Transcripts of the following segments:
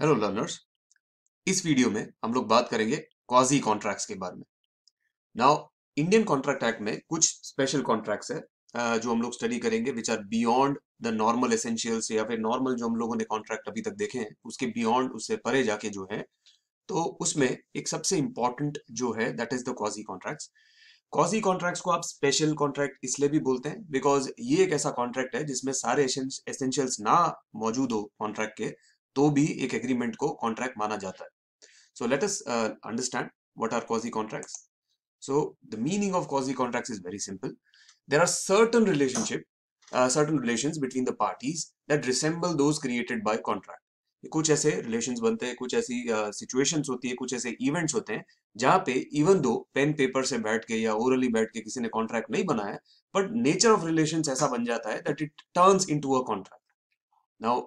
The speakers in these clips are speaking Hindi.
हेलो लर्नर्स इस वीडियो में हम लोग बात करेंगे क्वाजी कॉन्ट्रैक्ट्स के बारे में नाउ इंडियन कॉन्ट्रैक्ट एक्ट में कुछ स्पेशल कॉन्ट्रैक्ट्स है जो हम लोग स्टडी करेंगे which are beyond the normal essentials या फिर नॉर्मल जो हम लोगों ने कॉन्ट्रैक्ट अभी तक देखे हैं उसके बियॉन्ड उससे परे जाके जो है तो उसमें एक सबसे इंपॉर्टेंट जो है that is the quasi contracts quasi contracts को आप स्पेशल कॉन्ट्रैक्ट इसलिए भी बोलते हैं बिकॉज ये एक ऐसा कॉन्ट्रैक्ट है जिसमें सारे एसेंशियल्स ना मौजूद हो कॉन्ट्रैक्ट के तो भी एक एग्रीमेंट को कॉन्ट्रैक्ट माना जाता है so let us understand what are quasi contracts so the meaning of quasi contracts is very simple there are certain relationship certain relations between the parties that resemble those created by contract कुछ ऐसे रिलेशंस बनते हैं कुछ ऐसी सिचुएशंस uh, होती है कुछ ऐसे इवेंट्स होते हैं जहां पे इवन दो पेन पेपर से बैठ के या ओरली बैठ के किसी ने कॉन्ट्रैक्ट नहीं बनाया बट नेचर ऑफ रिलेशंस ऐसा बन जाता है that it turns into a contract now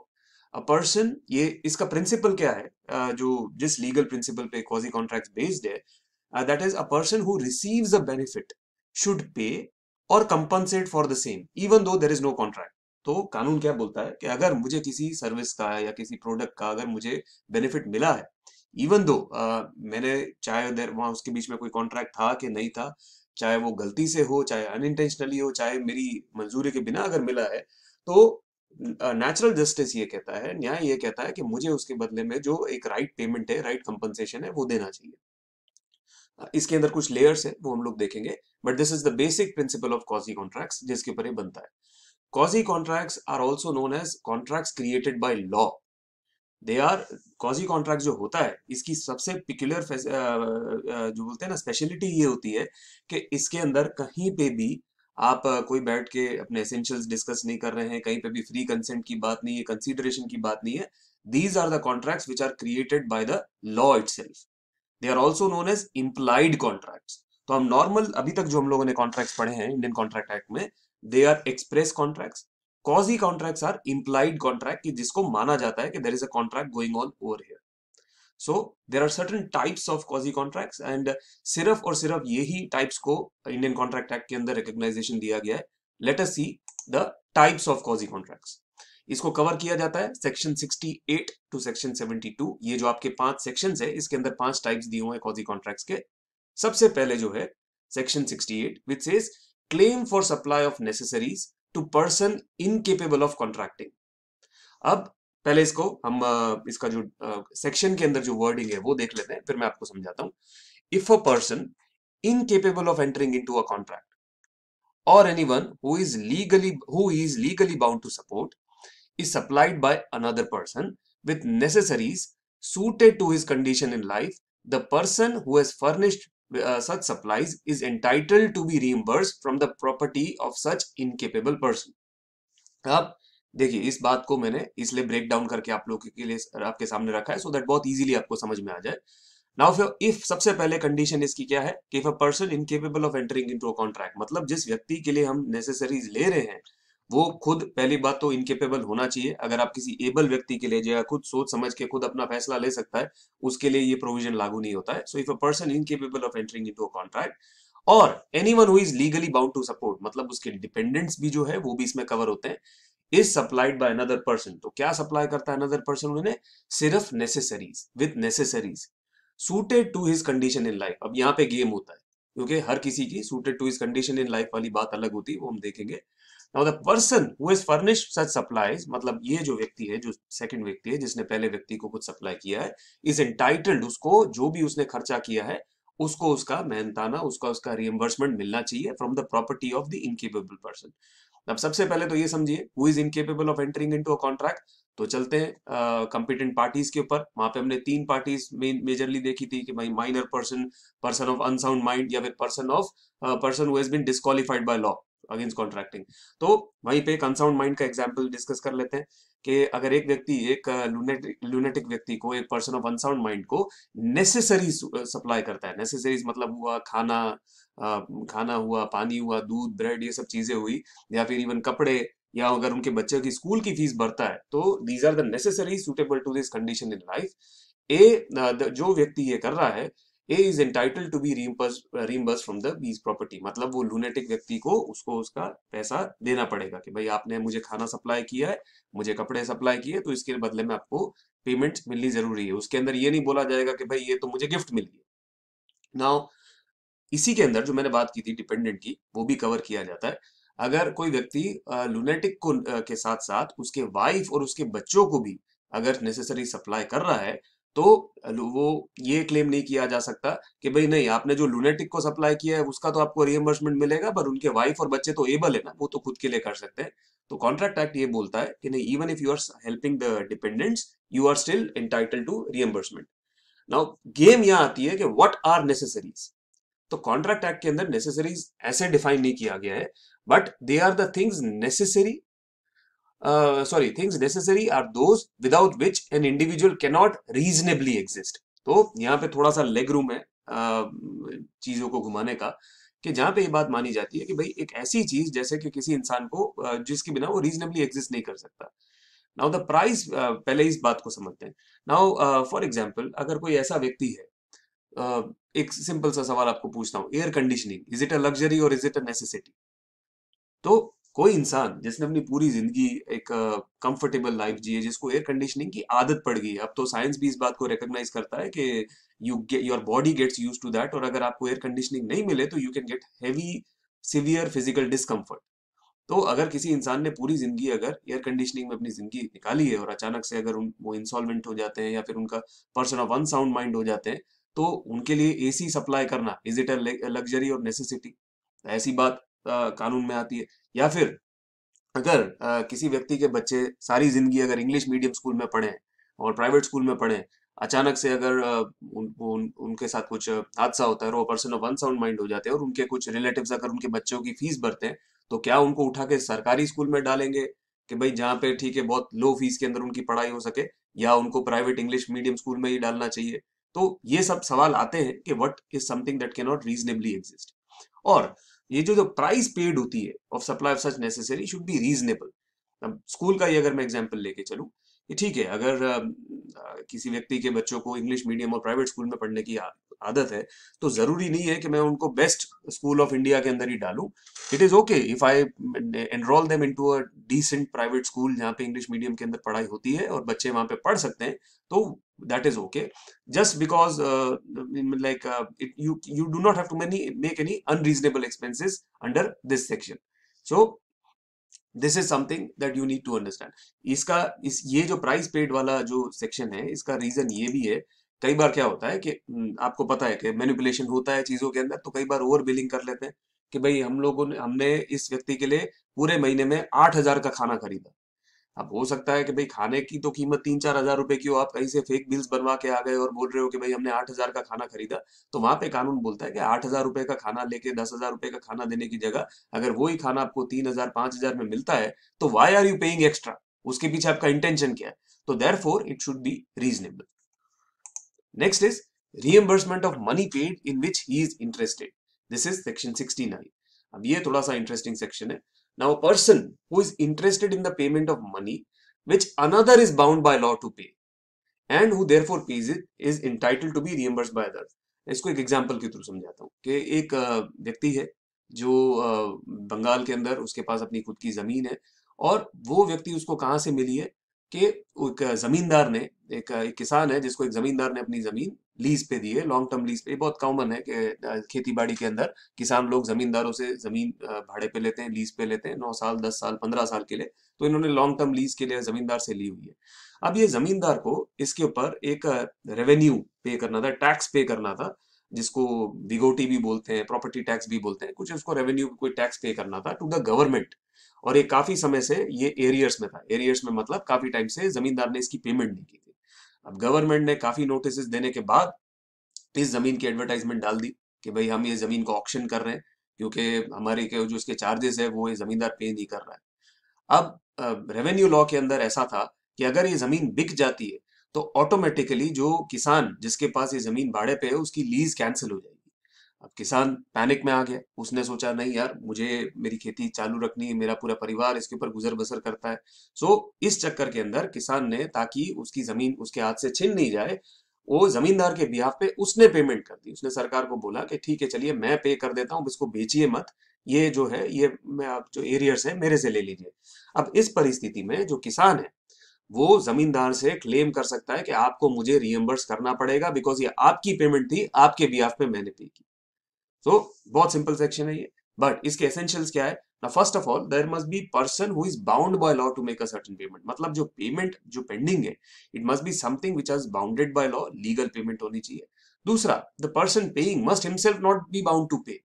a person ये इसका प्रिंसिपल क्या है जो जिस लीगल प्रिंसिपल पे क्वाजी कॉन्ट्रैक्ट बेस्ड है that is a person who receives a benefit should pay और compensate for the same even though there is no contract तो कानून क्या बोलता है कि अगर मुझे किसी सर्विस का या किसी प्रोडक्ट का अगर मुझे बेनिफिट मिला है इवन दो uh, मैंने चाहे देर वहां उसके बीच में कोई कॉन्ट्रैक्ट था कि नहीं था चाहे वो गलती से हो चाहे अनइंटेंशनली हो चाहे मेरी मंजूरी के बिना अगर मिला है तो नेचुरल जस्टिस ये कहता है न्याय ये कहता है कि मुझे उसके बदले में जो एक राइट right पेमेंट है राइट right कंपनसेशन है वो देना चाहिए इसके अंदर कुछ लेयर्स है वो हम लोग देखेंगे but this is the basic principle of quasi contract जिसके ऊपर ये बनता है quasi contracts are also known as contracts created by law they are quasi contract जो होता है इसकी सबसे पिक्युलर जो बोलते हैं ना स्पेशलिटी ये होती है कि इसके अंदर कहीं पे भी आप कोई बैठ के अपने एसेंशियल्स डिस्कस नहीं कर रहे हैं कहीं पे भी फ्री कंसेंट की बात नहीं है कंसीडरेशन की बात नहीं है these are the contracts which are created by the law self they are also known as implied contract तो हम नॉर्मल अभी तक जो हम लोगों ने कॉन्ट्रैक्ट पढ़े हैं इंडियन कॉन्ट्रैक्ट एक्ट में they are express contracts quasi contract are implied contract जिसको माना जाता है कि there is a contract going on over here so there are certain types of quasi contract and सिर्फ और सिर्फ यही टाइप्स को इंडियन कॉन्ट्रैक्ट एक्ट के अंदर रिकोगनाइजेशन दिया गया है. Let us see the types of quasi contract इसको कवर किया जाता है सेक्शन 68 टू सेक्शन 72 ये जो आपके पांच सेक्शन है इसके अंदर पांच टाइप्स दिए हुए हैं कॉजी कॉन्ट्रैक्ट्स के सबसे पहले जो है section 68 which says claim for supply of necessaries to person incapable of contracting अब पहले इसको हम इसका जो सेक्शन के अंदर जो वर्डिंग है वो देख लेते हैं फिर मैं आपको समझाता हूं if a person incapable of entering into a contract और any one is legally who is legally bound to support is supplied by another person with necessaries suited to his condition in life the person who has furnished such supplies is entitled to be reimburse from the property of such incapable person अब देखिए इस बात को मैंने इसलिए ब्रेक डाउन करके आप लोगों के लिए आपके सामने रखा है सो so दैट बहुत इजीली आपको समझ में आ जाए नाउ इफ सबसे पहले कंडीशन इसकी क्या है कि if a person incapable of entering into a contract मतलब जिस व्यक्ति के लिए हम नेसेसरीज ले रहे हैं वो खुद पहली बात तो इनकेपेबल होना चाहिए अगर आप किसी एबल व्यक्ति के लिए जो खुद सोच समझ के खुद अपना फैसला ले सकता है उसके लिए ये प्रोविजन लागू नहीं होता है so if a person incapable of entering into a contract और any one is legally bound to support मतलब उसके डिपेंडेंट्स भी जो है वो भी इसमें कवर होते हैं is supplied by another person तो क्या सप्लाई करता है अनदर पर्सन उन्हें सिर्फ necessaries with necessaries suited to his condition in life अब यहाँ पे गेम होता है क्योंकि हर किसी की suited to his condition in life वाली बात अलग होती है वो हम देखेंगे now the person who is furnish such supplies मतलब ये जो व्यक्ति है जो सेकंड व्यक्ति है जिसने पहले व्यक्ति को कुछ सप्लाई किया है इज एंटाइटल्ड उसको जो भी उसने खर्चा किया है उसको उसका मेहनताना उसका उसका रिएम्बर्समेंट मिलना चाहिए from the property of the incapable person अब सबसे पहले तो ये समझिए who is incapable of entering in a contract तो चलते हैं कंपिटेंट पार्टीज के ऊपर वहां पे हमने तीन पार्टीज मेजरली देखी थी कि भाई minor person person of unsound mind या फिर person of person who's been disqualified by law against contracting तो वहीं पे एक अनसाउंड माइंड का एग्जाम्पल डिस्कस कर लेते हैं कि अगर एक व्यक्ति एक लूनेटिक व्यक्ति को एक पर्सन ऑफ अनसाउंड माइंड को नेसेसरी सप्लाई करता है नेसेसरीज मतलब हुआ खाना खाना हुआ पानी हुआ दूध ब्रेड ये सब चीजें हुई या फिर इवन कपड़े या अगर उनके बच्चों की स्कूल की फीस भरता है तो these are the necessary suitable to this condition in life A जो व्यक्ति ये कर रहा है A is entitle to be reimburse from the B's property मतलब वो लूनेटिक व्यक्ति को उसको उसका पैसा देना पड़ेगा कि भाई आपने मुझे खाना सप्लाई किया है मुझे कपड़े सप्लाई किए तो इसके बदले में आपको पेमेंट मिलनी जरूरी है उसके अंदर ये नहीं बोला जाएगा कि भाई ये तो मुझे गिफ्ट मिल गया नाउ इसी के अंदर जो मैंने बात की थी डिपेंडेंट की वो भी कवर किया जाता है अगर कोई व्यक्ति लूनेटिक को के साथ साथ उसके वाइफ और उसके बच्चों को भी अगर नेसेसरी सप्लाई कर रहा है तो वो ये क्लेम नहीं किया जा सकता कि भाई नहीं आपने जो लुनेटिक को सप्लाई किया है उसका तो आपको रिएम्बर्समेंट मिलेगा पर उनके वाइफ और बच्चे तो एबल है ना वो तो खुद के लिए कर सकते हैं तो कॉन्ट्रैक्ट एक्ट ये बोलता है कि नहीं even if you are helping the dependents you are still entitle to reimbursement now game यहाँ आती है कि वट आर नेसेसरीज तो कॉन्ट्रैक्ट एक्ट के अंदर नेसेसरीज ऐसे डिफाइन नहीं किया गया है but they are the things necessary sorry things necessary are those without which an individual individual cannot reasonably exist तो यहाँ पे थोड़ा सा लेग रूम है uh, चीजों को घुमाने का कि जहां पे ये बात मानी जाती है कि भाई एक ऐसी चीज जैसे कि किसी इंसान को uh, जिसके बिना वो रीजनेबली एग्जिस्ट नहीं कर सकता नाउ द प्राइस पहले इस बात को समझते हैं नाउ फॉर एग्जाम्पल अगर कोई ऐसा व्यक्ति है uh, एक सिंपल सा सवाल आपको पूछता हूँ air conditioning is it a luxury और इज इट अ नेसेसिटी तो कोई इंसान जिसने अपनी पूरी जिंदगी एक कंफर्टेबल लाइफ जी है जिसको एयर कंडीशनिंग की आदत पड़ गई है अब तो साइंस भी इस बात को रिकॉग्नाइज करता है कि you get your body gets use to that और अगर आपको एयर कंडीशनिंग नहीं मिले तो you can get heavy severe physical discomfort तो अगर किसी इंसान ने पूरी जिंदगी अगर एयर कंडीशनिंग में अपनी जिंदगी निकाली है और अचानक से अगर उन वो इंसॉल्वेंट हो जाते हैं या फिर उनका पर्सन ऑफ अनसाउंड माइंड हो जाते हैं तो उनके लिए एसी सप्लाई करना इज इट अ लग्जरी और नेसेसिटी ऐसी बात कानून में आती है या फिर अगर आ, किसी व्यक्ति के बच्चे सारी जिंदगी अगर इंग्लिश मीडियम स्कूल में पढ़े और प्राइवेट स्कूल में पढ़े अचानक से अगर उन, उन, उनके साथ कुछ हादसा होता है और वो पर्सन ऑफ अनसाउंड माइंड हो जाते हैं और उनके कुछ रिलेटिव्स अगर उनके बच्चों की फीस भरते हैं तो क्या उनको उठा के सरकारी स्कूल में डालेंगे कि भाई जहाँ पे ठीक है बहुत लो फीस के अंदर उनकी पढ़ाई हो सके या उनको प्राइवेट इंग्लिश मीडियम स्कूल में ही डालना चाहिए तो ये सब सवाल आते हैं कि what is something that can not reasonably exist और ये जो जो प्राइस पेड होती है of supply of such necessary should be reasonable अब स्कूल का ही अगर मैं एग्जाम्पल लेके चलूँ ठीक है अगर आ, किसी व्यक्ति के बच्चों को इंग्लिश मीडियम और प्राइवेट स्कूल में पढ़ने की आदत है तो जरूरी नहीं है कि मैं उनको बेस्ट स्कूल ऑफ इंडिया के अंदर ही डालूं it is okay if I enrol them into a decent private school जहां पे इंग्लिश मीडियम के अंदर पढ़ाई होती है और बच्चे वहां पे पढ़ सकते हैं तो that is okay just because like you you do not have to many make any unreasonable expenses under this section so this is something that you need to understand इसका इस ये जो प्राइस पेड वाला जो सेक्शन है इसका रीजन ये भी है कई बार क्या होता है कि आपको पता है कि मैनिपुलेशन होता है चीज़ों के अंदर तो कई बार ओवर बिलिंग कर लेते हैं कि भाई हम लोगों ने हमने इस व्यक्ति के लिए पूरे महीने में आठ हजार का खाना खरीदा अब हो सकता है कि भाई खाने की तो कीमत तीन चार हजार रुपए की हो आप कहीं से फेक बिल्स बनवा के आ गए और बोल रहे हो कि भाई हमने आठ हजार का खाना खरीदा तो वहां पे कानून बोलता है कि आठ हजार रुपए का खाना लेके दस हजार रुपए का खाना देने की जगह अगर वो ही खाना आपको तीन हजार पांच हजार में मिलता है तो why are you paying extra उसके पीछे आपका इंटेंशन क्या है तो therefore it should be reasonable Next is reimbursement of money paid in which he is interested. This is section 69. अब ये थोड़ा सा इंटरेस्टिंग सेक्शन है now person who is interested in the payment of money which another is bound by law to pay and who therefore pays it is entitled to be reimburse by others इसको एक एग्जांपल के थ्रू समझाता हूँ कि एक व्यक्ति है जो बंगाल के अंदर उसके पास अपनी खुद की जमीन है और वो व्यक्ति उसको कहाँ से मिली है कि एक जमींदार ने एक, एक किसान है जिसको एक जमींदार ने अपनी जमीन लीज पे दी है लॉन्ग टर्म लीज पे बहुत कॉमन है कि खेती बाड़ी के अंदर किसान लोग जमींदारों से जमीन भाड़े पे लेते हैं लीज पे लेते हैं नौ साल दस साल पंद्रह साल के लिए तो इन्होंने लॉन्ग टर्म लीज के लिए जमींदार से ली हुई है अब ये जमींदार को इसके ऊपर एक रेवेन्यू पे करना था टैक्स पे करना था जिसको बिगोटी भी बोलते हैं प्रॉपर्टी टैक्स भी बोलते हैं कुछ उसको रेवेन्यू कोई टैक्स पे करना था टू द गवर्नमेंट और ये काफी समय से ये एरियर्स में था एरियर्स में मतलब काफी टाइम से जमींदार ने इसकी पेमेंट नहीं की थी अब गवर्नमेंट ने काफी नोटिस देने के बाद इस जमीन की एडवर्टाइजमेंट डाल दी कि भाई हम ये जमीन को ऑप्शन कर रहे हैं क्योंकि हमारे के जो इसके चार्जेस है वो ये जमींदार पे नहीं कर रहा है अब रेवेन्यू लॉ के अंदर ऐसा था कि अगर ये जमीन बिक जाती है तो ऑटोमेटिकली जो किसान जिसके पास ये जमीन भाड़े पे है उसकी लीज कैंसिल हो जाएगी अब किसान पैनिक में आ गया उसने सोचा नहीं यार मुझे मेरी खेती चालू रखनी है मेरा पूरा परिवार इसके ऊपर गुजर बसर करता है सो इस चक्कर के अंदर किसान ने ताकि उसकी जमीन उसके हाथ से छिन नहीं जाए वो जमींदार के बिहाफ पे उसने पेमेंट कर दी उसने सरकार को बोला कि ठीक है चलिए मैं पे कर देता हूँ इसको बेचिए मत ये जो है ये मैं आप जो एरियर्स है मेरे से ले लीजिए अब इस परिस्थिति में जो किसान है वो जमींदार से क्लेम कर सकता है कि आपको मुझे रियम्बर्स करना पड़ेगा बिकॉज ये आपकी पेमेंट थी आपके बिहाफ पे मैंने पे की तो बहुत सिंपल सेक्शन है ये बट इसके एसेंशियल्स क्या है first of all there must be person who is bound by law to make a payment मतलब जो पेमेंट जो पेंडिंग है it must be something which is bounded by law legal payment होनी चाहिए दूसरा the person paying must himself not be bound to pay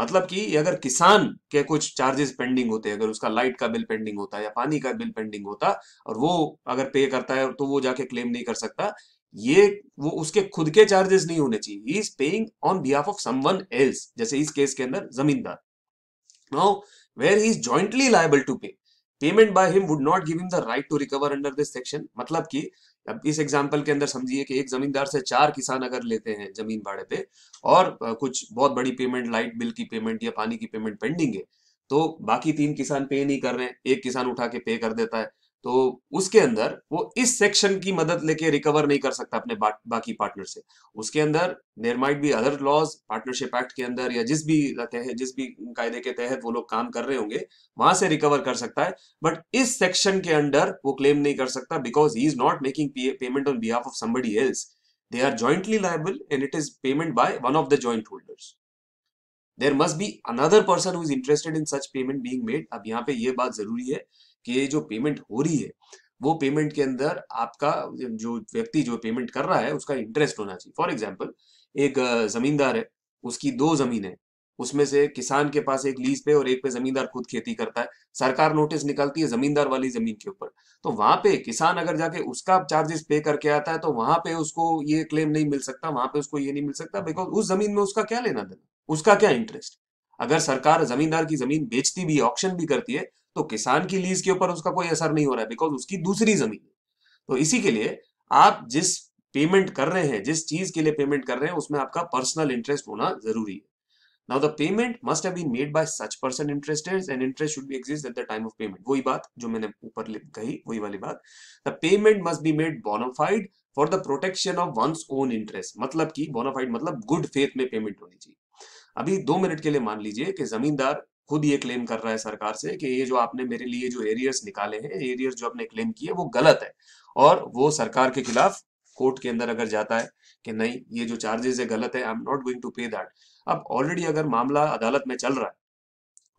मतलब कि अगर किसान के कुछ चार्जेस पेंडिंग होते हैं अगर उसका लाइट का बिल पेंडिंग होता है या पानी का बिल पेंडिंग होता और वो अगर पे करता है तो वो जाके क्लेम नहीं कर सकता ये वो उसके खुद के चार्जेस नहीं होने चाहिए is paying on behalf of someone else जैसे इस केस के अंदर zamindar now where he is jointly liable to pay payment by him would not give him the right to recover under this section मतलब कि अब इस एग्जाम्पल के अंदर समझिए कि एक जमींदार से चार किसान अगर लेते हैं जमीन भाड़े पे और कुछ बहुत बड़ी पेमेंट लाइट बिल की पेमेंट या पानी की पेमेंट पेंडिंग है तो बाकी तीन किसान पे नहीं कर रहे हैं एक किसान उठा के पे कर देता है तो उसके अंदर वो इस सेक्शन की मदद लेके रिकवर नहीं कर सकता अपने बा, बाकी पार्टनर से उसके अंदर देर माइट भी अदर लॉज पार्टनरशिप एक्ट के अंदर या जिस भी तहत जिस भी कायदे के तहत वो लोग काम कर रहे होंगे वहां से रिकवर कर सकता है बट इस सेक्शन के अंडर वो क्लेम नहीं कर सकता because he is not making payment on behalf of somebody else they are jointly liable and it is payment by one of the joint holders there must be another person who is interested in such payment being made अब यहाँ पे ये बात जरूरी है कि जो पेमेंट हो रही है वो पेमेंट के अंदर आपका जो व्यक्ति जो पेमेंट कर रहा है उसका इंटरेस्ट होना चाहिए फॉर एग्जाम्पल एक जमींदार है उसकी दो जमीन है उसमें से किसान के पास एक लीज पे और एक पे जमींदार खुद खेती करता है सरकार नोटिस निकालती है जमींदार वाली जमीन के ऊपर तो वहां पे किसान अगर जाके उसका चार्जेस पे करके आता है तो वहां पे उसको ये क्लेम नहीं मिल सकता वहां पे उसको ये नहीं मिल सकता बिकॉज उस जमीन में उसका क्या लेना देना उसका क्या इंटरेस्ट अगर सरकार जमींदार की जमीन बेचती भी ऑप्शन भी करती है तो किसान की लीज के ऊपर उसका कोई असर नहीं हो रहा है बिकॉज उसकी दूसरी जमीन तो इसी के लिए आप जिस पेमेंट कर रहे हैं जिस चीज के लिए पेमेंट कर रहे हैं उसमें आपका पर्सनल इंटरेस्ट होना जरूरी है now the payment must be time of payment वही बात जो मैंने ऊपर कही वही वाली बात the payment must be made bona fide for the protection of one's own interest मतलब की बोनाफाइड मतलब गुड फेथ में पेमेंट होनी चाहिए अभी दो मिनट के लिए मान लीजिए कि जमींदार खुद ये क्लेम कर रहा है सरकार से कि ये जो आपने मेरे लिए जो एरियर्स निकाले हैं एरियर्स जो आपने क्लेम किए वो गलत है और वो सरकार के खिलाफ कोर्ट के अंदर अगर जाता है कि नहीं ये जो चार्जेस है गलत है I am not going to pay that अब ऑलरेडी अगर मामला अदालत में चल रहा है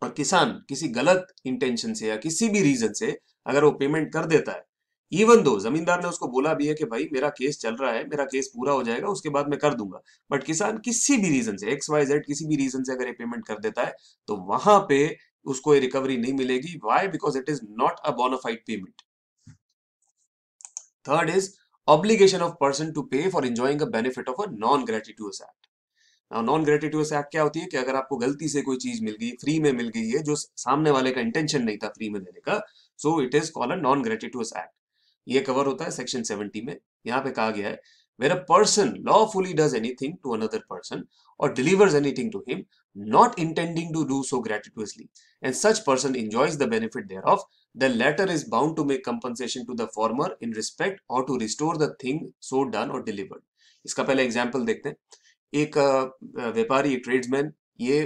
और किसान किसी गलत इंटेंशन से या किसी भी रीजन से अगर वो पेमेंट कर देता है इवन दो जमींदार ने उसको बोला भी है कि भाई मेरा केस चल रहा है मेरा केस पूरा हो जाएगा उसके बाद मैं कर दूंगा बट किसान किसी भी रीजन से एक्स वाई जेड किसी भी रीजन से अगर ये पेमेंट कर देता है तो वहां पे उसको ये रिकवरी नहीं मिलेगी why because it is not a bona fide payment third is obligation of person to pay for enjoying a benefit of a non gratuitous act non gratuitous act क्या होती है कि अगर आपको गलती से कोई चीज मिल गई फ्री में मिल गई है जो सामने वाले का इंटेंशन नहीं था फ्री में देने का so it is call a non gratuitous act ये कवर होता है सेक्शन सेवेंटी में यहाँ पे कहा गया है where a person lawfully does anything to another person और delivers anything to him not intending to do so gratuitously and such person enjoys the benefit thereof the latter is bound to make compensation to the former in respect और to restore the thing so done और डिलीवर्ड इसका पहले एग्जाम्पल देखते हैं एक व्यापारी ट्रेड्समैन ये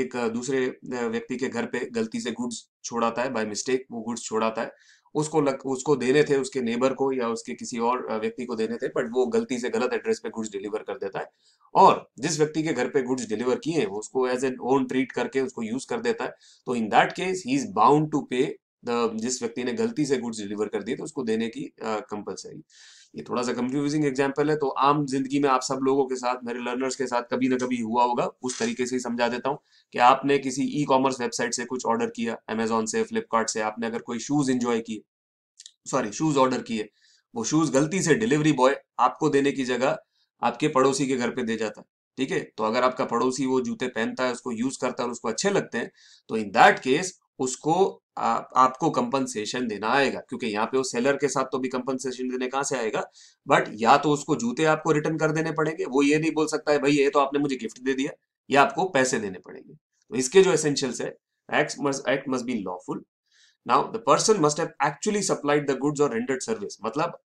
एक दूसरे व्यक्ति के घर पे गलती से गुड्स छोड़ाता है बाय मिस्टेक वो गुड्स छोड़ाता है उसको लग, उसको देने थे उसके नेबर को या उसके किसी और व्यक्ति को देने थे बट वो गलती से गलत एड्रेस पे गुड्स डिलीवर कर देता है और जिस व्यक्ति के घर पे गुड्स डिलीवर किए हैं उसको एज एन ओन ट्रीट करके उसको यूज कर देता है तो in that case he is bound to pay जिस व्यक्ति ने गलती से गुड्स डिलीवर कर दिए तो उसको देने की uh, ये थोड़ा सा कंफ्यूजिंग एग्जाम्पल है तो आम जिंदगी में आप सब लोगों के साथ मेरे लर्नर्स के साथ कभी ना कभी हुआ होगा उस तरीके से ही समझा देता हूँ कि आपने किसी ई कॉमर्स वेबसाइट से कुछ ऑर्डर किया अमेजोन से फ्लिपकार्ट से आपने अगर कोई शूज इंजॉय किए सॉरी शूज ऑर्डर किए वो शूज गलती से डिलीवरी बॉय आपको देने की जगह आपके पड़ोसी के घर पे दे जाता है ठीक है तो अगर आपका पड़ोसी वो जूते पहनता है उसको यूज करता है और उसको अच्छे लगते हैं तो इन दैट केस उसको आ, आपको कंपनसेशन देना आएगा क्योंकि यहाँ पे वो सेलर के साथ तो भी कंपनसेशन देने कहाँ से आएगा बट या तो उसको जूते आपको रिटर्न कर देने पड़ेंगे वो ये नहीं बोल सकता है भाई ये तो आपने मुझे गिफ्ट दे दिया या आपको पैसे देने पड़ेंगे तो इसके जो एसेंशियल्स है act must be lawful now the person must have actually supplied the goods और रेंडेड सर्विस मतलब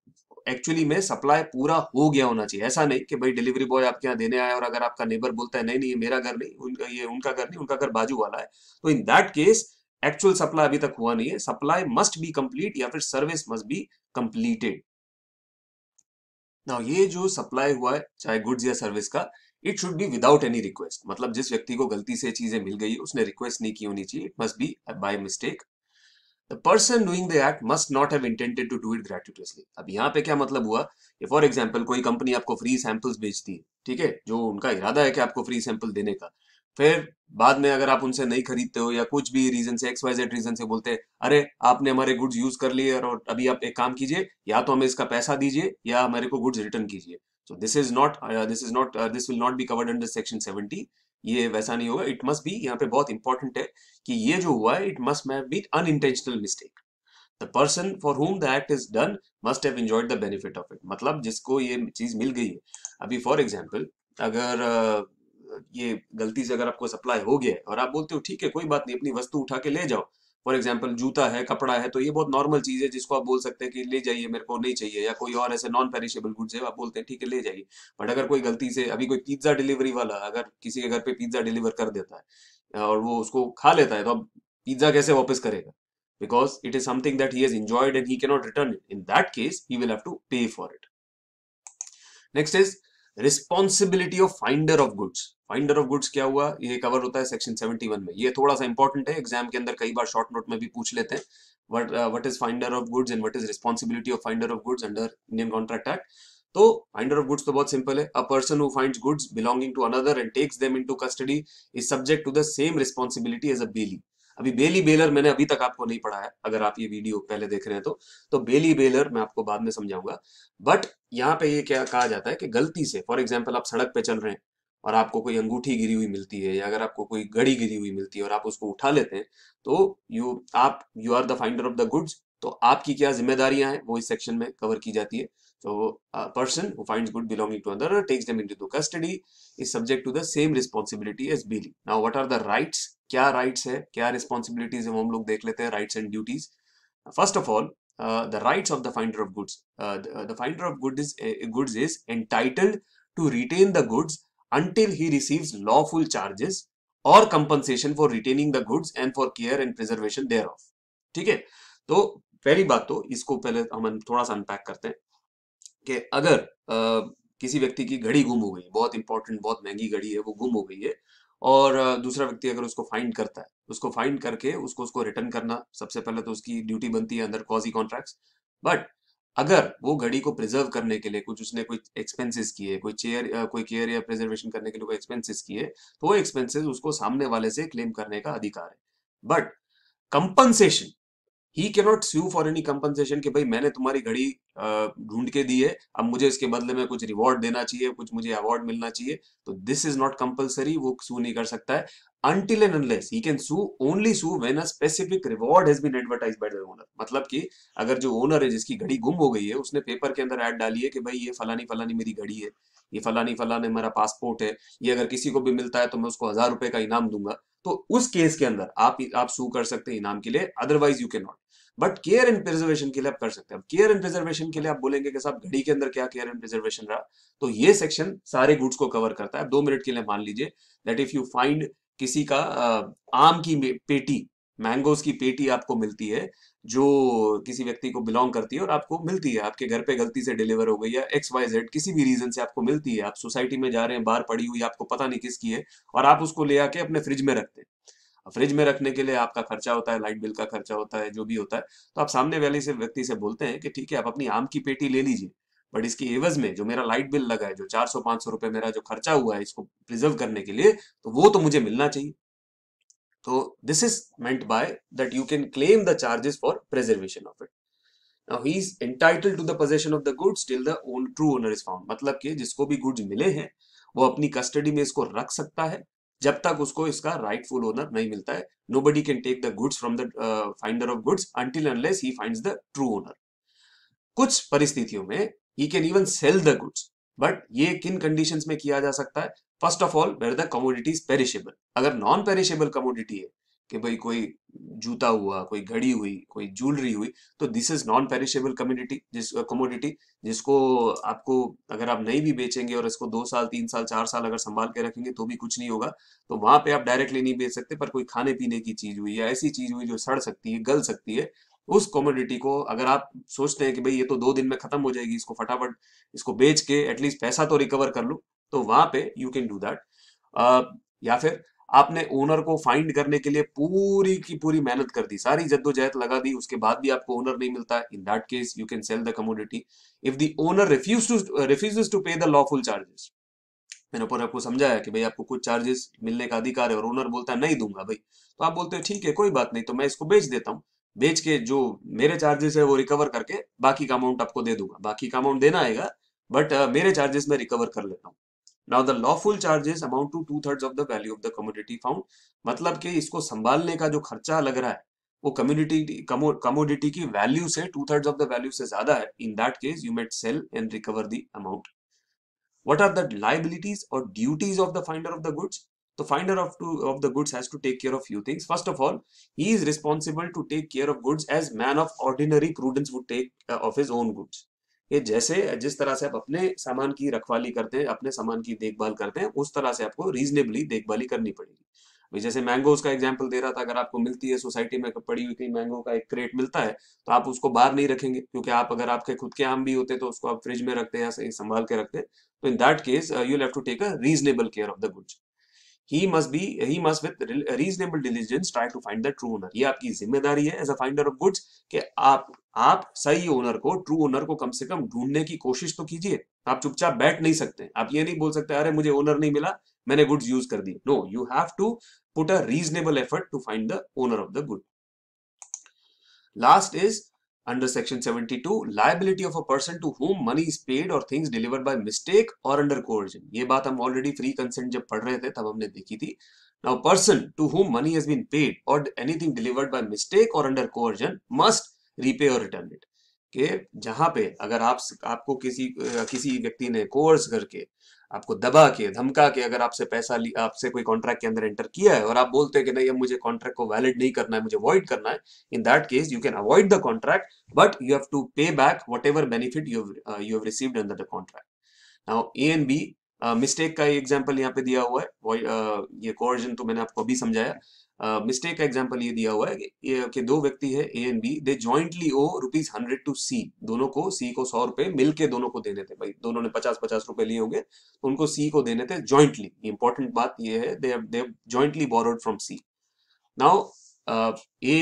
एक्चुअली में सप्लाई पूरा हो गया होना चाहिए ऐसा नहीं कि भाई डिलीवरी बॉय आपके यहाँ देने आया और अगर आपका नेबर बोलता है नहीं नहीं ये मेरा घर नहीं उनका ये उनका घर नहीं उनका घर बाजू वाला है तो in that case actual supply अभी तक हुआ नहीं है सप्लाई मस्ट बी कंप्लीट या फिर सर्विस मस्ट बी कंप्लीटेड ये जो सप्लाई हुआ है चाहे गुड्स या सर्विस का it should be without any request मतलब जिस व्यक्ति को गलती से चीजें मिल गई उसने रिक्वेस्ट नहीं की होनी चाहिए it must be by mistake the person doing the act must not have intended to do it gratuitously अब यहाँ पे क्या मतलब हुआ कि फॉर एग्जाम्पल कोई कंपनी आपको फ्री सैंपल्स बेचती है ठीक है जो उनका इरादा है कि आपको फ्री सैंपल देने का फिर बाद में अगर आप उनसे नहीं खरीदते हो या कुछ भी रीजन से एक्स वाई जेड रीजन से बोलते हैं अरे आपने हमारे गुड्स यूज कर लिए और अभी आप एक काम कीजिए या तो हमें इसका पैसा दीजिए या हमारे को गुड्स रिटर्न कीजिए so this is not this is not this will not be covered under section seventy ये वैसा नहीं होगा इट मस्ट बी यहाँ पे बहुत इंपॉर्टेंट है कि ये जो हुआ है it must may be unintentional mistake the person for whom the act is done must have enjoyed the benefit of it मतलब जिसको ये चीज मिल गई है अभी फॉर एग्जाम्पल अगर uh, ये गलती से अगर आपको सप्लाई हो गया और आप बोलते हो ठीक है कोई बात नहीं अपनी वस्तु उठा के ले जाओ फॉर एग्जाम्पल जूता है कपड़ा है तो ये बहुत नॉर्मल चीज है जिसको आप बोल सकते हैं कि ले जाइए मेरे को नहीं चाहिए या कोई और ऐसे नॉन पेरिशेबल गुड्स है आप बोलते हैं ठीक है ले जाइए बट अगर कोई गलती से अभी कोई पिज्जा डिलीवरी वाला अगर किसी के घर पे पिज्जा डिलीवर कर देता है और वो उसको खा लेता है तो अब पिज्जा कैसे वापस करेगा because it is something that he has enjoyed and he cannot return it. In that case, responsibility of finder of goods finder of goods क्या हुआ ये कवर होता है सेक्शन 71 में ये थोड़ा सा इंपॉर्टेंट है एग्जाम के अंदर कई बार शॉर्ट नोट में भी पूछ लेते हैं what what is finder of goods and what is responsibility of finder of goods under Indian contract Act तो फाइंडर ऑफ गुड्स तो बहुत सिंपल है a person who finds goods belonging to another and takes them into custody is subject to the same responsibility as a bailee अभी बेली बेलर मैंने अभी तक आपको नहीं पढ़ाया अगर आप ये वीडियो पहले देख रहे हैं तो तो बेली बेलर मैं आपको बाद में समझाऊंगा बट यहाँ पे ये क्या कहा जाता है कि गलती से फॉर एग्जाम्पल आप सड़क पे चल रहे हैं और आपको कोई अंगूठी गिरी हुई मिलती है या अगर आपको कोई घड़ी गिरी हुई मिलती है और आप उसको उठा लेते हैं तो यू आप you are the finder of the goods तो आपकी क्या जिम्मेदारियां हैं वो इस सेक्शन में कवर की जाती है तो person who finds good belonging to other takes them into custody is subject to the same responsibility as bailee now what are the rights क्या राइट्स है क्या रिस्पॉन्सिबिलिटीज है वो हम लोग देख लेते हैं rights and duties first of all the rights of the finder of goods the finder of good is goods is entitled to retain the goods until he he lawful charges और compensation for retaining the goods and for care and preservation thereof ठीक है तो पहली बात तो इसको पहले हम थोड़ा सा अनपैक करते हैं कि अगर आ, uh, किसी व्यक्ति की घड़ी गुम हो गई बहुत इंपॉर्टेंट बहुत महंगी घड़ी है वो गुम हो गई है और दूसरा व्यक्ति अगर उसको फाइंड करता है उसको फाइंड करके उसको उसको रिटर्न करना सबसे पहले तो उसकी ड्यूटी बनती है अंदर कॉजी कॉन्ट्रैक्ट बट अगर वो घड़ी को प्रिजर्व करने के लिए कुछ उसने कोई एक्सपेंसेस किए कोई चेयर कोई केयर या प्रिजर्वेशन करने के लिए कोई एक्सपेंसेस किए तो वो एक्सपेंसेस उसको सामने वाले से क्लेम करने का अधिकार है but compensation he can not sue for any compensation कि भाई मैंने तुम्हारी घड़ी ढूंढ के दी है अब मुझे इसके बदले में कुछ रिवॉर्ड देना चाहिए कुछ मुझे अवार्ड मिलना चाहिए तो दिस इज नॉट कंपल्सरी वो सू नहीं कर सकता है until and unless he can sue only sue when a specific reward has been advertised by the owner मतलब कि अगर जो ओनर है जिसकी घड़ी गुम हो गई है उसने पेपर के अंदर एड डाली है कि भाई ये फलानी फलानी मेरी घड़ी है ये फलानी फलानी मेरा पासपोर्ट है ये अगर किसी को भी मिलता है तो मैं उसको हजार रुपए का इनाम दूंगा तो उस केस के अंदर आप आप सू कर सकते हैं इनाम के लिए otherwise you can not but care and preservation के लिए आप कर सकते हैं केयर एंड प्रिजर्वेशन के लिए आप बोलेंगे कि साहब घड़ी के अंदर क्या केयर एंड प्रिजर्वेशन रहा तो ये सेक्शन सारे गुड्स को कवर करता है दो मिनट के लिए मान लीजिए दैट इफ यू फाइंड किसी का आम की पेटी मैंगोज की पेटी आपको मिलती है जो किसी व्यक्ति को बिलोंग करती है और आपको मिलती है आपके घर पे गलती से डिलीवर हो गई या एक्स वाई जेड किसी भी रीजन से आपको मिलती है आप सोसाइटी में जा रहे हैं बाहर पड़ी हुई आपको पता नहीं किसकी है और आप उसको ले आके अपने फ्रिज में रखते हैं फ्रिज में रखने के लिए आपका खर्चा होता है लाइट बिल का खर्चा होता है जो भी होता है तो आप सामने वाले से व्यक्ति से बोलते हैं कि ठीक है आप अपनी आम की पेटी ले लीजिए बट इसकी एवज में जो मेरा लाइट बिल लगा है जो चार सौ पांच सौ रुपए मेरा जो खर्चा हुआ है इसको प्रिजर्व करने के लिए तो वो तो मुझे मिलना चाहिए तो this is meant by that you can claim the charges for preservation of it now he is entitled to the possession of the goods till the own true owner is found मतलब कि जिसको भी गुड्स मिले हैं वो अपनी कस्टडी में इसको रख सकता है जब तक उसको इसका राइटफुल ओनर नहीं मिलता है nobody can take the goods from the finder of goods until unless he find the true owner कुछ परिस्थितियों में he can even sell the goods but ये किन कंडीशन में किया जा सकता है first of all where the commodity perishable अगर नॉन पेरिशेबल कमोडिटी है कि भाई कोई जूता हुआ कोई घड़ी हुई कोई ज्वेलरी हुई तो this is non perishable community जिस कमोडिटी जिसको आपको अगर आप नहीं भी बेचेंगे और इसको दो साल तीन साल चार साल अगर संभाल के रखेंगे तो भी कुछ नहीं होगा तो वहां पे आप डायरेक्टली नहीं बेच सकते पर कोई खाने पीने की चीज हुई या ऐसी चीज हुई जो सड़ सकती है गल सकती है उस कॉमोडिटी को अगर आप सोचते हैं कि भाई ये तो दो दिन में खत्म हो जाएगी इसको फटाफट इसको बेच के एटलीस्ट पैसा तो रिकवर कर लू तो वहां पे यू कैन डू दैट या फिर आपने ओनर को फाइंड करने के लिए पूरी की पूरी मेहनत कर दी सारी जद्दोजहद लगा दी उसके बाद भी आपको ओनर नहीं मिलता in that case you can sell the commodity if the owner refuse to refuse to pay the lawful charges मैंने ऊपर आपको समझाया कि भाई आपको कुछ चार्जेस मिलने का अधिकार है और ओनर बोलता है नहीं दूंगा भाई तो आप बोलते हो ठीक है कोई बात नहीं तो मैं इसको बेच देता हूँ बेच के जो मेरे चार्जेस है वो रिकवर करके बाकी का अमाउंट आपको दे दूंगा बाकी का अमाउंट देना आएगा बट uh, मेरे चार्जेस मैं रिकवर कर लेता हूँ Now the lawful charges amount to two thirds of the value of the commodity found. मतलब कि इसको संभालने का जो खर्चा लग रहा है, वो commodity commodity की value से two thirds of the value से ज़्यादा है. In that case, you might sell and recover the amount. What are the liabilities or duties of the finder of the goods? The finder of two of the goods has to take care of few things. First of all, he is responsible to take care of goods as man of ordinary prudence would take uh, of his own goods. कि जैसे जिस तरह से आप अपने सामान की रखवाली करते हैं अपने सामान की देखभाल करते हैं उस तरह से आपको रीजनेबली देखभाली करनी पड़ेगी अभी जैसे मैंगोज का एग्जाम्पल दे रहा था अगर आपको मिलती है सोसाइटी में पड़ी हुई कहीं मैंगो का एक क्रेट मिलता है तो आप उसको बाहर नहीं रखेंगे क्योंकि आप अगर आपके खुद के आम भी होते तो उसको आप फ्रिज में रखते हैं या संभाल के रखते हैं तो in that case you have to take a reasonable care of the goods he must be he must with reasonable diligence try to find the true owner ye aapki zimmedari hai as a finder of goods ke आप आप सही ओनर को ट्रू ओनर को कम से कम ढूंढने की कोशिश तो कीजिए आप चुपचाप बैठ नहीं सकते आप ये नहीं बोल सकते अरे मुझे ओनर नहीं मिला मैंने गुड्स यूज कर दिए no you have to put a reasonable effort to find the owner of the good last is under section 72 liability of a person to whom money is paid or things delivered by mistake or under coercion ye baat hum already free consent jab pad rahe the tab humne dekhi thi now person to whom money has been paid or anything delivered by mistake or under coercion must repay or return it के जहां पे अगर आप आपको किसी किसी व्यक्ति ने कोर्स करके आपको दबा के धमका के अगर आपसे पैसा आपसे कोई कॉन्ट्रैक्ट के अंदर एंटर किया है और आप बोलते हैं कि नहीं अब मुझे कॉन्ट्रैक्ट को वैलिड नहीं करना है मुझे अवॉइड करना है in that case you can avoid the contract but you have to pay back whatever benefit you you have received under the contract now A and B mistake का एग्जाम्पल यहाँ पे दिया हुआ है uh, ये कोर्जन तो मैंने आपको अभी समझाया मिस्टेक का एग्जाम्पल ये दिया हुआ है कि, कि दो व्यक्ति है A and B they jointly owe rupees hundred to C दोनों को सी को सौ रुपए मिल के दोनों को देने थे भाई दोनों ने पचास पचास रुपए लिए होंगे तो उनको सी को देने थे ज्वाइंटली इंपॉर्टेंट बात ये है they they jointly borrowed from C now A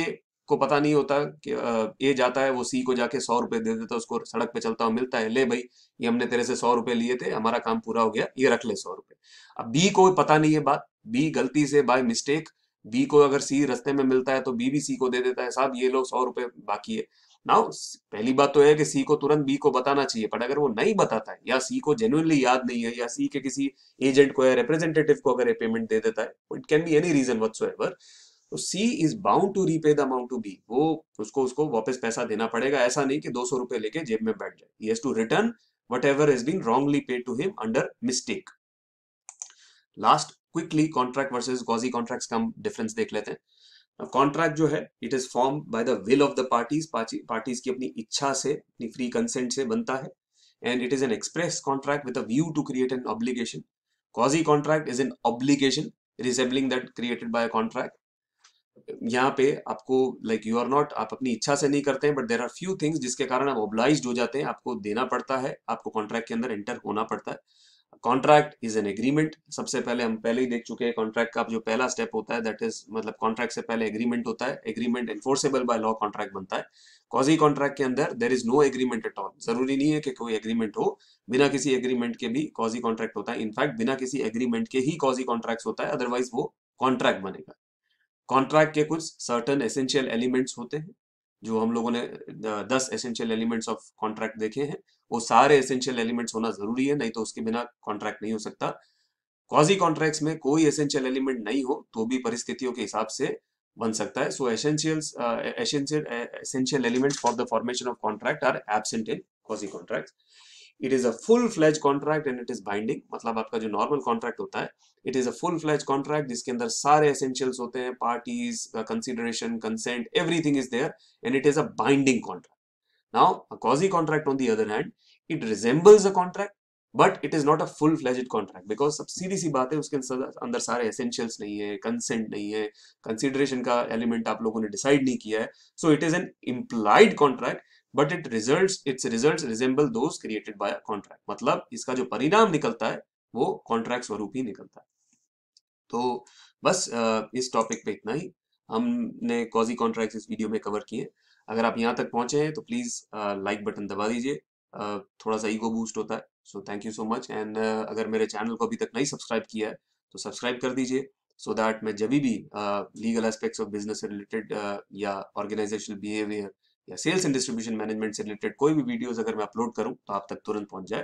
को पता नहीं होता कि ए जाता है वो सी को जाके सौ रुपए दे देता है उसको सड़क पे चलता हुआ मिलता है ले भाई ये हमने तेरे से सौ रुपए लिए थे हमारा काम पूरा हो गया ये रख ले सौ रुपए अब बी को पता नहीं है बात बी गलती से बाय मिस्टेक बी को अगर सी रस्ते में मिलता है तो बी भी सी को दे देता है साहब ये लो सौ रुपए बाकी है नाउ पहली बात तो है कि सी को तुरंत बी को बताना चाहिए पर अगर वो नहीं बताता है या सी को जेन्युनली याद नहीं है या सी के किसी एजेंट को या रिप्रेजेंटेटिव को अगर ये पेमेंट दे देता है it can be any reason whatever तो C is bound to repay the amount to be वो उसको उसको वापस पैसा देना पड़ेगा ऐसा नहीं कि दो सौ रुपए लेके जेब में बैठ जाए has to return whatever is been wrongly paid to him under mistake last quasi contract versus quasi contract का हम डिफरेंस देख लेते हैं कॉन्ट्रैक्ट जो है it is form by the will of the parties parties की अपनी इच्छा से अपनी फ्री कंसेंट से बनता है and it is an express contract with a view to create an obligation quasi contract is an obligation resembling that created by contract यहाँ पे आपको लाइक यू आर नॉट आप अपनी इच्छा से नहीं करते हैं but there are few things जिसके कारण आप ओब्लाइज हो जाते हैं आपको देना पड़ता है आपको कॉन्ट्रैक्ट के अंदर एंटर होना पड़ता है कॉन्ट्रैक्ट इज एन एग्रीमेंट सबसे पहले हम पहले ही देख चुके हैं कॉन्ट्रैक्ट का जो पहला स्टेप होता है दैट इज मतलब कॉन्ट्रैक्ट से पहले एग्रीमेंट होता है agreement enforceable by law contract बनता है कॉजी कॉन्ट्रैक्ट के अंदर there is no agreement at all जरूरी नहीं है कि कोई एग्रीमेंट हो बिना किसी एग्रीमेंट के भी कॉजी कॉन्ट्रैक्ट होता है इनफैक्ट बिना किसी एग्रीमेंट के ही कॉजी कॉन्ट्रैक्ट होता है अदरवाइज वो कॉन्ट्रैक्ट बनेगा कॉन्ट्रैक्ट के कुछ सर्टन एसेंशियल एलिमेंट्स होते हैं जो हम लोगों ने दस एसेंशियल एलिमेंट्स ऑफ कॉन्ट्रैक्ट देखे हैं वो सारे एसेंशियल एलिमेंट्स होना जरूरी है नहीं तो उसके बिना कॉन्ट्रैक्ट नहीं हो सकता कॉजी कॉन्ट्रैक्ट्स में कोई एसेंशियल एलिमेंट नहीं हो तो भी परिस्थितियों के हिसाब से बन सकता है so essentials essential essential elements for the formation of contract are absent in quasi contracts it is a full fledged contract and it is binding मतलब आपका जो नॉर्मल कॉन्ट्रैक्ट होता है it is a full fledged contract जिसके अंदर सारे एसेंशियल होते हैं parties consideration consent everything is there and it is a binding contract now a quasi contract on the other hand it resembles a contract but it is not a full fledged contract because सब सीधी सी बात है उसके अंदर सारे एसेंशियल्स नहीं है कंसेंट नहीं है कंसिडरेशन का एलिमेंट आप लोगों ने डिसाइड नहीं किया है so it is an implied contract but it result its result resemble those created by contract मतलब इसका जो परिणाम निकलता है वो कॉन्ट्रैक्ट स्वरूप ही निकलता है तो बस इस टॉपिक पे इतना ही हमने कॉजी कॉन्ट्रैक्ट इस वीडियो में कवर किए अगर आप यहाँ तक पहुंचे हैं तो प्लीज़ लाइक बटन दबा दीजिए थोड़ा सा ईगो बूस्ट होता है so thank you so much and अगर मेरे चैनल को अभी तक नहीं सब्सक्राइब किया है तो सब्सक्राइब कर दीजिए सो दैट मैं जब भी legal aspects of business related या ऑर्गेनाइजेशनल बिहेवियर या सेल्स एंड डिस्ट्रीब्यूशन मैनेजमेंट से रिलेटेड कोई भी वीडियोस अगर मैं अपलोड करूं तो आप तक तुरंत पहुंच जाए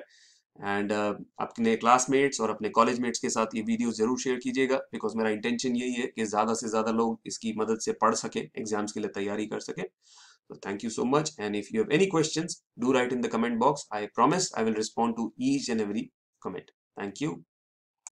एंड uh, अपने क्लासमेट्स और अपने कॉलेज मेट्स के साथ ये वीडियो ज़रूर शेयर कीजिएगा बिकॉज मेरा इंटेंशन यही है कि ज़्यादा से ज़्यादा लोग इसकी मदद से पढ़ सके एग्जाम्स के लिए तैयारी कर सके तो thank you so much and if you have any questions, do write in the comment box I promise I will respond to each and every comment thank you